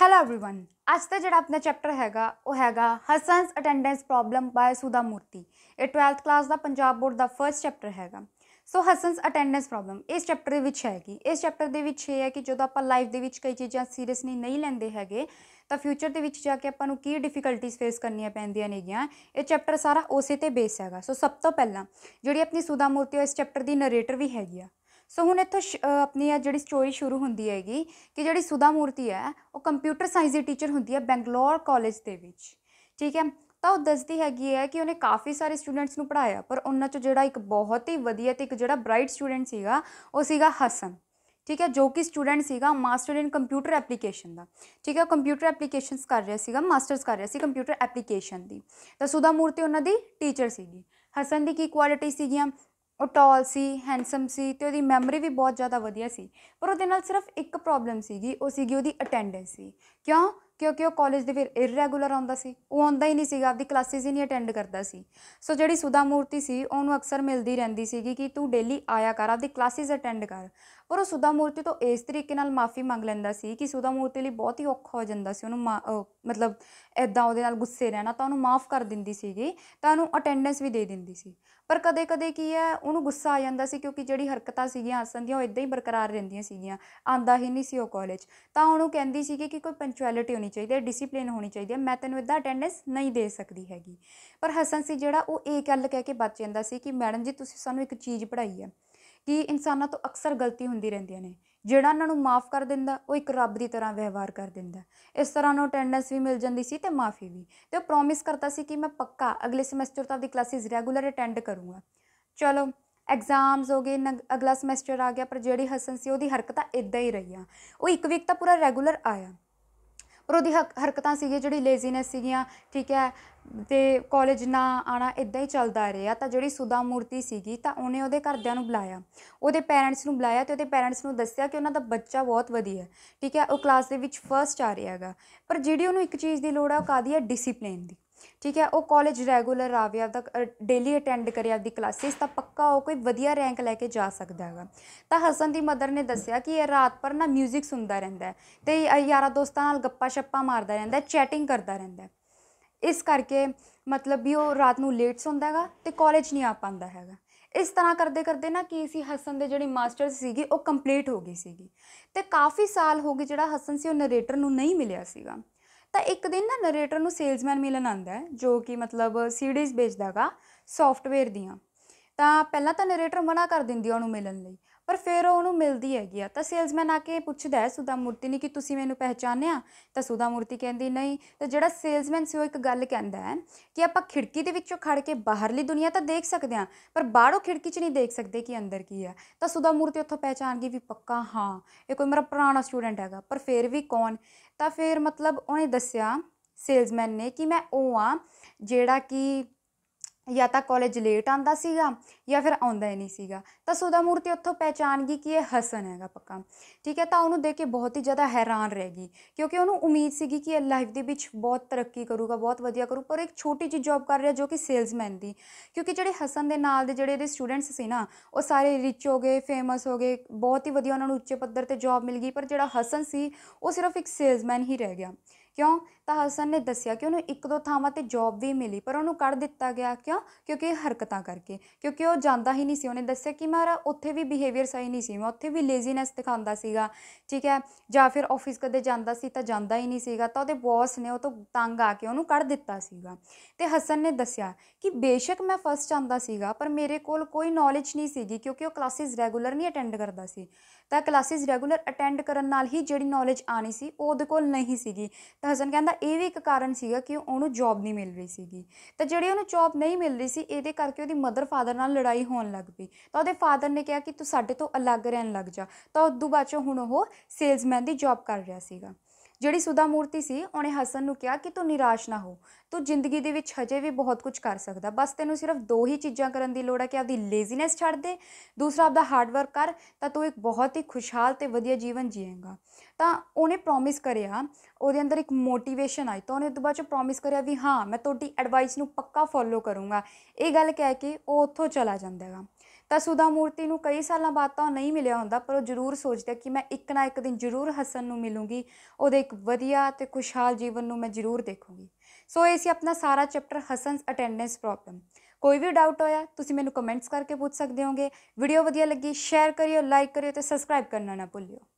hello everyone ਅੱਜ ਦਾ ਜਿਹੜਾ ਆਪਣਾ ਚੈਪਟਰ ਹੈਗਾ ਉਹ ਹੈਗਾ ਹਸਨਸ ਅਟੈਂਡੈਂਸ ਪ੍ਰੋਬਲਮ ਬਾय ਸੁਦਾ ਮੂਰਤੀ ਇਹ 12th ਕਲਾਸ ਦਾ ਪੰਜਾਬ ਬੋਰਡ ਦਾ ਫਰਸਟ ਚੈਪਟਰ ਹੈਗਾ ਸੋ ਹਸਨਸ ਅਟੈਂਡੈਂਸ ਪ੍ਰੋਬਲਮ ਇਸ ਚੈਪਟਰ ਦੇ ਵਿੱਚ ਹੈਗੀ ਇਸ ਚੈਪਟਰ ਦੇ ਵਿੱਚ ਇਹ ਹੈ ਕਿ ਜਦੋਂ ਆਪਾਂ ਲਾਈਫ ਦੇ ਵਿੱਚ ਕਈ ਚੀਜ਼ਾਂ ਸੀਰੀਅਸਲੀ ਨਹੀਂ ਲੈਂਦੇ ਹੈਗੇ ਤਾਂ ਫਿਊਚਰ ਦੇ ਵਿੱਚ ਜਾ ਕੇ ਆਪਾਂ ਨੂੰ ਕੀ ਡਿਫਿਕਲਟੀਜ਼ ਫੇਸ ਕਰਨੀਆਂ ਪੈਂਦੀਆਂ ਨੇਗੀਆਂ ਇਹ ਚੈਪਟਰ ਸਾਰਾ ਉਸੇ ਤੇ ਬੇਸ ਹੈਗਾ ਸੋ ਸਭ ਤੋਂ ਪਹਿਲਾਂ ਜਿਹੜੀ ਆਪਣੀ ਸੁਦਾ ਮੂਰਤੀ ਉਹ ਇਸ ਚੈਪਟਰ ਦੀ ਨਰੇਟਰ ਵੀ ਹੈਗੀ ਆ ਸੋ ਹੁਣ ਇੱਥੋਂ ਆਪਣੀ ਆ ਜਿਹੜੀ ਸਟੋਰੀ ਸ਼ੁਰੂ ਹੁੰਦੀ ਹੈਗੀ ਕਿ ਜਿਹੜੀ ਸੁਦਾ ਮੂਰਤੀ ਹੈ ਉਹ ਕੰਪਿਊਟਰ ਸਾਇੰਸ ਦੀ ਟੀਚਰ ਹੁੰਦੀ ਹੈ ਬੈਂਗਲੌਰ ਕਾਲਜ ਦੇ ਵਿੱਚ ਠੀਕ ਹੈ ਤਾਂ ਉਹ ਦੱਸਦੀ ਹੈਗੀ ਹੈ ਕਿ ਉਹਨੇ ਕਾਫੀ ਸਾਰੇ ਸਟੂਡੈਂਟਸ ਨੂੰ ਪੜਾਇਆ ਪਰ ਉਹਨਾਂ ਚੋਂ ਜਿਹੜਾ ਇੱਕ ਬਹੁਤ ਹੀ ਵਧੀਆ ਤੇ ਇੱਕ ਜਿਹੜਾ ਬ੍ਰਾਈਟ ਸਟੂਡੈਂਟ ਸੀਗਾ ਉਹ ਸੀਗਾ ਹਸਨ ਠੀਕ ਹੈ ਜੋ ਕਿ ਸਟੂਡੈਂਟ ਸੀਗਾ ਮਾਸਟਰ ਇਨ ਕੰਪਿਊਟਰ ਐਪਲੀਕੇਸ਼ਨ ਦਾ ਠੀਕ ਹੈ ਕੰਪਿਊਟਰ ਐਪਲੀਕੇਸ਼ਨਸ ਕਰ ਰਿਹਾ ਸੀਗਾ ਮਾਸਟਰਸ ਕਰ ਰਿਹਾ ਸੀ ਕੰਪਿਊਟਰ ਐਪਲੀਕੇਸ਼ਨ ਦੀ ਤਾਂ ਸੁਦਾ ਮੂਰਤੀ ਉਹਨਾਂ ਦੀ ਟੀਚਰ ਸੀਗੀ ਹਸਨ ਦੀ ਕੀ ਕੁਆਲਿਟੀ ਸੀਗੀਆਂ ਉਹ ਟਾਲ ਸੀ ਹੈਂਡਸਮ ਸੀ ਤੇ ਉਹਦੀ ਮੈਮਰੀ ਵੀ ਬਹੁਤ ਜ਼ਿਆਦਾ ਵਧੀਆ ਸੀ ਪਰ ਉਹਦੇ ਨਾਲ ਸਿਰਫ ਇੱਕ ਪ੍ਰੋਬਲਮ ਸੀਗੀ ਉਹ ਸੀਗੀ ਉਹਦੀ ਅਟੈਂਡੈਂਸ ਸੀ ਕਿਉਂ ਕਿਉਂਕਿ ਉਹ ਕਾਲਜ ਦੇ ਫਿਰ ਇਰੈਗੂਲਰ ਆਉਂਦਾ ਸੀ ਉਹ ਆਉਂਦਾ ਹੀ ਨਹੀਂ ਸੀਗਾ ਆਪਦੀ ਕਲਾਸਿਸ ਹੀ ਨਹੀਂ ਅਟੈਂਡ ਕਰਦਾ ਸੀ ਸੋ ਜਿਹੜੀ ਸੁਦਾ ਮੂਰਤੀ ਸੀ ਉਹਨੂੰ ਅਕਸਰ ਮਿਲਦੀ ਰਹਿੰਦੀ ਸੀਗੀ ਕਿ ਤੂੰ ਡੇਲੀ ਆਇਆ ਕਰ ਆਪਦੀ ਕਲਾਸਿਸ ਅਟੈਂਡ ਕਰ ਪਰ ਉਹ ਸੁਦਾ ਮੂਰਤੀ ਤੋਂ ਇਸ ਤਰੀਕੇ ਨਾਲ ਮਾਫੀ ਮੰਗ ਲੈਂਦਾ ਸੀ ਕਿ ਸੁਦਾ ਮੂਰਤੀ ਲਈ ਬਹੁਤ ਹੀ ਔਖਾ ਹੋ ਜਾਂਦਾ ਸੀ ਉਹਨੂੰ ਮਤਲਬ ਐਦਾਂ ਉਹਦੇ ਨਾਲ ਗੁੱਸੇ ਰਹਿਣਾ ਤਾਂ ਉਹਨੂੰ ਮਾਫ ਕਰ ਦਿੰਦੀ ਸੀਗੀ ਤਾਂ ਉਹਨੂੰ ਅਟੈਂਡੈਂਸ ਵੀ ਦੇ ਦਿੰਦੀ ਸੀ ਪਰ ਕਦੇ-ਕਦੇ ਕੀ ਹੈ ਉਹਨੂੰ ਗੁੱਸਾ ਆ ਜਾਂਦਾ ਸੀ ਕਿਉਂਕਿ ਜਿਹੜੀ ਹਰਕਤਾਂ ਸੀਗੀਆਂ ਹਸਨ ਦੀਆਂ ਉਹ ਇਦਾਂ ਹੀ ਬਰਕਰਾਰ ਰਹਿੰਦੀਆਂ ਸੀਗੀਆਂ ਆਂਦਾ ਹੀ ਨਹੀਂ ਸੀ ਉਹ ਕਾਲਜ ਤਾਂ ਉਹਨੂੰ ਕਹਿੰਦੀ ਸੀਗੀ ਕਿ ਕੋਈ ਪੰਚੁਅਲਿਟੀ ਹੋਣੀ ਚਾਹੀਦੀ ਹੈ ਡਿਸਪਲਿਨ ਹੋਣੀ ਚਾਹੀਦੀ ਹੈ ਮੈਂ ਤੈਨੂੰ ਇਦਾਂ ਅਟੈਂਡੈਂਸ ਨਹੀਂ ਦੇ ਸਕਦੀ ਹੈਗੀ ਪਰ ਹਸਨ ਸੀ ਜਿਹੜਾ ਉਹ ਇਹ ਗੱਲ ਕਹਿ ਕੇ ਬਚ ਜਾਂਦਾ ਸੀ ਕਿ ਮੈਡਮ ਜੀ ਤੁਸੀਂ ਸਾਨੂੰ ਇੱਕ ਚੀਜ਼ ਪੜ੍ਹਾਈ ਹੈ ਕਿ ਇਨਸਾਨਾਂ ਤੋਂ ਅਕਸਰ ਗਲਤੀ ਹੁੰਦੀ ਰਹਿੰਦੀਆਂ ਨੇ ਜਿਹੜਾ ਉਹਨਾਂ ਨੂੰ ਮਾਫ ਕਰ ਦਿੰਦਾ ਉਹ ਇੱਕ ਰੱਬ ਦੀ ਤਰ੍ਹਾਂ ਵਿਵਹਾਰ ਕਰ ਦਿੰਦਾ ਇਸ ਤਰ੍ਹਾਂ ਨੂੰ ਅਟੈਂਡੈਂਸ ਵੀ ਮਿਲ ਜਾਂਦੀ ਸੀ ਤੇ ਮਾਫੀ ਵੀ ਤੇ ਉਹ ਪ੍ਰੋਮਿਸ ਕਰਦਾ ਸੀ ਕਿ ਮੈਂ ਪੱਕਾ ਅਗਲੇ ਸਮੈਸਟਰ ਤੱਕ ਦੀ ਕਲਾਸਿਸ ਰੈਗੂਲਰ ਅਟੈਂਡ ਕਰੂੰਗਾ ਚਲੋ ਐਗਜ਼ਾਮਸ ਹੋ ਗਏ ਅਗਲਾ ਸਮੈਸਟਰ ਆ ਗਿਆ ਪਰ ਜਿਹੜੀ ਹਸਨ ਸੀ ਉਹਦੀ ਹਰਕਤਾਂ ਇਦਾਂ ਹੀ ਰਹੀਆਂ ਉਹ ਇੱਕ ਵੀਕ ਤਾਂ ਪੂਰਾ ਰੈਗੂਲਰ ਆਇਆ ਪਰ ਉਹਦੀ ਹਰਕਤਾਂ ਸੀਗੀ ਜਿਹੜੀ ਲੇਜ਼ੀਨੈਸ ਸੀਗੀਆਂ ਠੀਕ ਹੈ ਤੇ ਕਾਲਜ ਨਾ ਆਣਾ ਇਦਾਂ ਹੀ ਚੱਲਦਾ ਰਿਹਾ ਤਾਂ ਜਿਹੜੀ ਸੁਦਾ ਮੂਰਤੀ ਸੀਗੀ ਤਾਂ ਉਹਨੇ ਉਹਦੇ ਘਰਦਿਆਂ ਨੂੰ ਬੁਲਾਇਆ ਉਹਦੇ ਪੇਰੈਂਟਸ ਨੂੰ ਬੁਲਾਇਆ ਤੇ ਉਹਦੇ ਪੇਰੈਂਟਸ ਨੂੰ ਦੱਸਿਆ ਕਿ ਉਹਨਾਂ ਦਾ ਬੱਚਾ ਬਹੁਤ ਵਧੀਆ ਠੀਕ ਹੈ ਉਹ ਕਲਾਸ ਦੇ ਵਿੱਚ ਫਰਸਟ ਆ ਰਿਹਾ ਹੈਗਾ ਪਰ ਜਿਹੜੀ ਉਹਨੂੰ ਇੱਕ ਚੀਜ਼ ਦੀ ਲੋੜ ਆ ਉਹ ਕਾਦੀ ਹੈ ਡਿਸਪਲਿਨ ਦੀ ਠੀਕ ਹੈ ਉਹ ਕਾਲਜ ਰੈਗੂਲਰ ਆਵੇ ਆਪਦਾ ਡੇਲੀ ਅਟੈਂਡ ਕਰੇ ਆਪਦੀ ਕਲਾਸਿਸ ਤਾਂ ਪੱਕਾ ਉਹ ਕੋਈ ਵਧੀਆ ਰੈਂਕ ਲੈ ਕੇ ਜਾ ਸਕਦਾ ਹੈਗਾ ਤਾਂ ਹਸਨ ਦੀ ਮਦਰ ਨੇ ਦੱਸਿਆ ਕਿ ਇਹ ਰਾਤ ਪਰ ਨਾ 뮤직 ਸੁਣਦਾ ਰਹਿੰਦਾ ਤੇ ਯਾਰਾ ਦੋਸਤਾਂ ਨਾਲ ਗੱਪਾ ਸ਼ੱਪਾ ਮਾਰਦਾ ਰਹਿੰਦਾ ਚੈਟਿੰਗ ਕਰਦਾ ਰਹਿੰਦਾ ਇਸ ਕਰਕੇ ਮਤਲਬ ਵੀ ਉਹ ਰਾਤ ਨੂੰ ਲੇਟ ਸੌਂਦਾ ਹੈਗਾ ਤੇ ਕਾਲਜ ਨਹੀਂ ਆ ਪਾਉਂਦਾ ਹੈਗਾ ਇਸ ਤਰ੍ਹਾਂ ਕਰਦੇ ਕਰਦੇ ਨਾ ਕੀ ਸੀ ਹਸਨ ਦੇ ਜਿਹੜੀ ਮਾਸਟਰ ਸੀਗੀ ਉਹ ਕੰਪਲੀਟ ਹੋ ਗਈ ਸੀਗੀ ਤੇ ਕਾਫੀ ਸਾਲ ਹੋ ਗਏ ਜਿਹੜਾ ਹਸਨ ਸੀ ਉਹ ਨਰੇਟਰ ਨੂੰ ਨਹੀਂ ਮਿਲਿਆ ਸੀਗਾ ਤਾਂ ਇੱਕ ਦਿਨ ਨਾ ਨਰੇਟਰ ਨੂੰ ਸੇਲਜ਼ਮੈਨ ਮਿਲਣ ਆਂਦਾ ਜੋ ਕਿ ਮਤਲਬ ਸੀਡੀਜ਼ ਵੇਚਦਾਗਾ ਸੌਫਟਵੇਅਰ ਦੀਆਂ ਤਾਂ ਪਹਿਲਾਂ ਤਾਂ ਨਰੇਟਰ ਮਨਾ ਕਰ ਦਿੰਦੀ ਆ ਉਹਨੂੰ ਮਿਲਣ ਲਈ ਪਰ ਫਿਰ ਉਹ ਉਹਨੂੰ ਮਿਲਦੀ ਹੈਗੀ ਆ ਤਾਂ ਸੇਲਸਮੈਨ ਆ ਕੇ ਪੁੱਛਦਾ ਹੈ ਸੁਦਾ ਮੂਰਤੀ ਨੇ ਕਿ ਤੁਸੀਂ ਮੈਨੂੰ ਪਹਿਚਾਨਿਆ ਤਾਂ ਸੁਦਾ ਮੂਰਤੀ ਕਹਿੰਦੀ ਨਹੀਂ ਤਾਂ ਜਿਹੜਾ ਸੇਲਸਮੈਨ ਸੀ ਉਹ ਇੱਕ ਗੱਲ ਕਹਿੰਦਾ ਹੈ ਕਿ ਆਪਾਂ ਖਿੜਕੀ ਦੇ ਵਿੱਚੋਂ ਖੜ ਕੇ ਬਾਹਰਲੀ ਦੁਨੀਆ ਤਾਂ ਦੇਖ ਸਕਦੇ ਆ ਪਰ ਬਾਹਰੋਂ ਖਿੜਕੀ 'ਚ ਨਹੀਂ ਦੇਖ ਸਕਦੇ ਕਿ ਅੰਦਰ ਕੀ ਆ ਤਾਂ ਸੁਦਾ ਮੂਰਤੀ ਉੱਥੋਂ ਪਹਿਚਾਨ ਗਈ ਵੀ ਪੱਕਾ ਹਾਂ ਇਹ ਕੋਈ ਮੇਰਾ ਪੁਰਾਣਾ ਸਟੂਡੈਂਟ ਹੈਗਾ ਪਰ ਫਿਰ ਵੀ ਕੌਣ ਤਾਂ ਫਿਰ ਮਤਲਬ ਉਹਨੇ ਦੱਸਿਆ ਸੇਲਸਮੈਨ ਨੇ ਕਿ ਮੈਂ ਉਹ ਆ ਜਿਹੜਾ ਕਿ ਜਾਂ ਤਾਂ ਕਾਲਜ ਲੇਟ ਆਂਦਾ ਸੀਗਾ ਜਾਂ ਫਿਰ ਆਉਂਦਾ ਹੀ ਨਹੀਂ ਸੀਗਾ ਤਾਂ ਸੁਦਾ ਮੂਰਤੀ ਉੱਥੋਂ ਪਹਿਚਾਨ ਗਈ ਕਿ ਇਹ ਹਸਨ ਹੈਗਾ ਪੱਕਾ ਠੀਕ ਹੈ ਤਾਂ ਉਹਨੂੰ ਦੇਖ ਕੇ ਬਹੁਤ ਹੀ ਜ਼ਿਆਦਾ ਹੈਰਾਨ ਰਹਿ ਗਈ ਕਿਉਂਕਿ ਉਹਨੂੰ ਉਮੀਦ ਸੀਗੀ ਕਿ ਇਹ ਲਾਈਫ ਦੇ ਵਿੱਚ ਬਹੁਤ ਤਰੱਕੀ ਕਰੂਗਾ ਬਹੁਤ ਵਧੀਆ ਕਰੂ ਪਰ ਇੱਕ ਛੋਟੀ ਜਿਹੀ ਜੌਬ ਕਰ ਰਿਹਾ ਜੋ ਕਿ ਸੇਲਜ਼ਮੈਨ ਦੀ ਕਿਉਂਕਿ ਜਿਹੜੇ ਹਸਨ ਦੇ ਨਾਲ ਦੇ ਜਿਹੜੇ ਇਹਦੇ ਸਟੂਡੈਂਟਸ ਸੀ ਨਾ ਉਹ ਸਾਰੇ ਰਿਚ ਹੋ ਗਏ ਫੇਮਸ ਹੋ ਗਏ ਬਹੁਤ ਹੀ ਵਧੀਆ ਉਹਨਾਂ ਨੂੰ ਉੱਚੇ ਪੱਧਰ ਤੇ ਜੌਬ ਮਿਲ ਗਈ ਪਰ ਜਿਹੜਾ ਹਸਨ ਸੀ ਉਹ ਸਿਰਫ ਇੱਕ ਸੇਲਜ਼ਮੈਨ ਹੀ ਰਹਿ ਗਿਆ ਕਿਉਂ ਤਾਂ ਹਸਨ ਨੇ ਦੱਸਿਆ ਕਿ ਉਹਨੂੰ ਇੱਕ ਦੋ ਥਾਵਾਂ ਤੇ ਜੌਬ ਵੀ ਮਿਲੀ ਪਰ ਉਹਨੂੰ ਕੱਢ ਦਿੱਤਾ ਗਿਆ ਕਿਉਂ ਕਿਉਂਕਿ ਹਰਕਤਾਂ ਕਰਕੇ ਕਿਉਂਕਿ ਉਹ ਜਾਂਦਾ ਹੀ ਨਹੀਂ ਸੀ ਉਹਨੇ ਦੱਸਿਆ ਕਿ ਮਾਰਾ ਉੱਥੇ ਵੀ ਬਿਹੇਵੀਅਰ ਸਹੀ ਨਹੀਂ ਸੀ ਮੈਂ ਉੱਥੇ ਵੀ ਲੇਜ਼ੀਨੈਸ ਦਿਖਾਉਂਦਾ ਸੀਗਾ ਠੀਕ ਹੈ ਜਾਂ ਫਿਰ ਆਫਿਸ ਕਦੇ ਜਾਂਦਾ ਸੀ ਤਾਂ ਜਾਂਦਾ ਹੀ ਨਹੀਂ ਸੀਗਾ ਤਾਂ ਉਹਦੇ ਬੌਸ ਨੇ ਉਹ ਤੋਂ ਤੰਗ ਆ ਕੇ ਉਹਨੂੰ ਕੱਢ ਦਿੱਤਾ ਸੀਗਾ ਤੇ ਹਸਨ ਨੇ ਦੱਸਿਆ ਕਿ ਬੇਸ਼ੱਕ ਮੈਂ ਫਸਟ ਆਂਦਾ ਸੀਗਾ ਪਰ ਮੇਰੇ ਕੋਲ ਕੋਈ ਨੌਲੇਜ ਨਹੀਂ ਸੀਗੀ ਕਿਉਂਕਿ ਉਹ ਕਲਾਸਿਸ ਰੈਗੂਲਰ ਨਹੀਂ ਅਟੈਂਡ ਕਰਦਾ ਸੀ ਤਾਂ ਕਲਾਸਿਸ ਰੈਗੂਲਰ ਅਟੈਂਡ ਕਰਨ ਨਾਲ ਹੀ ਜਿਹੜੀ ਨੌਲੇਜ ਆਣੀ ਸੀ ਉਹ ਉਹਦੇ ਕੋਲ ਨਹੀਂ ਸੀਗੀ ਤਾਂ ਹਸਨ ਕਹਿੰਦਾ ਇਹ ਵੀ ਇੱਕ ਕਾਰਨ ਸੀਗਾ ਕਿ ਉਹਨੂੰ ਜੌਬ ਨਹੀਂ ਮਿਲ ਰਹੀ ਸੀਗੀ ਤਾਂ ਜਿਹੜੀ ਉਹਨੂੰ ਜੌਬ ਨਹੀਂ ਮਿਲ ਰਹੀ ਸੀ ਇਹਦੇ ਕਰਕੇ ਉਹਦੀ ਮਦਰ ਫਾਦਰ ਨਾਲ ਲੜਾਈ ਹੋਣ ਲੱਗ ਪਈ ਤਾਂ ਉਹਦੇ ਫਾਦਰ ਨੇ ਕਿਹਾ ਕਿ ਤੂੰ ਸਾਡੇ ਤੋਂ ਅਲੱਗ ਰਹਿਣ ਲੱਗ ਜਾ ਤਾਂ ਉਸ ਤੋਂ ਬਾਅਦ ਚੋਂ ਹੁਣ ਉਹ ਸੇਲਜ਼ਮੈਨ ਦੀ ਜੌਬ ਕਰ ਰਿਹਾ ਸੀਗਾ ਜਿਹੜੀ ਸੁਦਾ ਮੂਰਤੀ ਸੀ ਉਹਨੇ ਹਸਨ ਨੂੰ ਕਿਹਾ ਕਿ ਤੂੰ ਨਿਰਾਸ਼ ਨਾ ਹੋ ਤੂੰ ਜ਼ਿੰਦਗੀ ਦੇ ਵਿੱਚ ਹਜੇ ਵੀ ਬਹੁਤ ਕੁਝ ਕਰ ਸਕਦਾ ਬਸ ਤੈਨੂੰ ਸਿਰਫ ਦੋ ਹੀ ਚੀਜ਼ਾਂ ਕਰਨ ਦੀ ਲੋੜ ਹੈ ਕਿ ਆਪਦੀ ਲੇਜ਼ੀਨੈਸ ਛੱਡ ਦੇ ਦੂਸਰਾ ਆਪਦਾ ਹਾਰਡ ਵਰਕ ਕਰ ਤਾਂ ਤੂੰ ਇੱਕ ਬਹੁਤ ਹੀ ਖੁਸ਼ਹਾਲ ਤੇ ਵਧੀਆ ਜੀਵਨ ਜੀਏਂਗਾ ਤਾਂ ਉਹਨੇ ਪ੍ਰੋਮਿਸ ਕਰਿਆ ਉਹਦੇ ਅੰਦਰ ਇੱਕ ਮੋਟੀਵੇਸ਼ਨ ਆਈ ਤਾਂ ਉਹਨੇ ਉਸ ਤੋਂ ਬਾਅਦ ਚ ਪ੍ਰੋਮਿਸ ਕਰਿਆ ਵੀ ਹਾਂ ਮੈਂ ਤੁਹਾਡੀ ਐਡਵਾਈਸ ਨੂੰ ਪੱਕਾ ਫੋਲੋ ਕਰੂੰਗਾ ਇਹ ਗੱਲ ਕਹਿ ਕੇ ਉਹ ਉੱਥੋਂ ਚਲਾ ਜਾਂਦਾ ਹੈਗਾ ਤਾਂ ਸੁਦਾ ਮੂਰਤੀ ਨੂੰ ਕਈ ਸਾਲਾਂ ਬਾਅਦ ਤਾਂ ਨਹੀਂ ਮਿਲਿਆ ਹੁੰਦਾ ਪਰ ਉਹ ਜ਼ਰੂਰ ਸੋਚਦਾ ਕਿ ਮੈਂ ਇੱਕ ਨਾ ਇੱਕ ਦਿਨ ਜ਼ਰੂਰ ਹਸਨ ਨੂੰ ਮਿਲੂੰਗੀ ਉਹਦੇ ਇੱਕ ਵਧੀਆ ਤੇ ਖੁਸ਼ਹਾਲ ਜੀਵਨ ਨੂੰ ਮੈਂ ਜ਼ਰੂਰ ਦੇਖੂੰਗੀ ਸੋ ਇਹ ਸੀ ਆਪਣਾ ਸਾਰਾ ਚੈਪਟਰ ਹਸਨਸ ਅਟੈਂਡੈਂਸ ਪ੍ਰੋਬਲਮ ਕੋਈ ਵੀ ਡਾਊਟ ਹੋਇਆ ਤੁਸੀਂ ਮੈਨੂੰ ਕਮੈਂਟਸ ਕਰਕੇ ਪੁੱਛ ਸਕਦੇ ਹੋਗੇ ਵੀਡੀਓ ਵਧੀਆ ਲੱਗੀ ਸ਼ੇਅਰ ਕਰਿਓ ਲਾਈਕ ਕਰਿਓ ਤੇ ਸਬਸਕ੍ਰਾਈਬ ਕਰਨਾ ਨਾ ਭੁੱਲਿਓ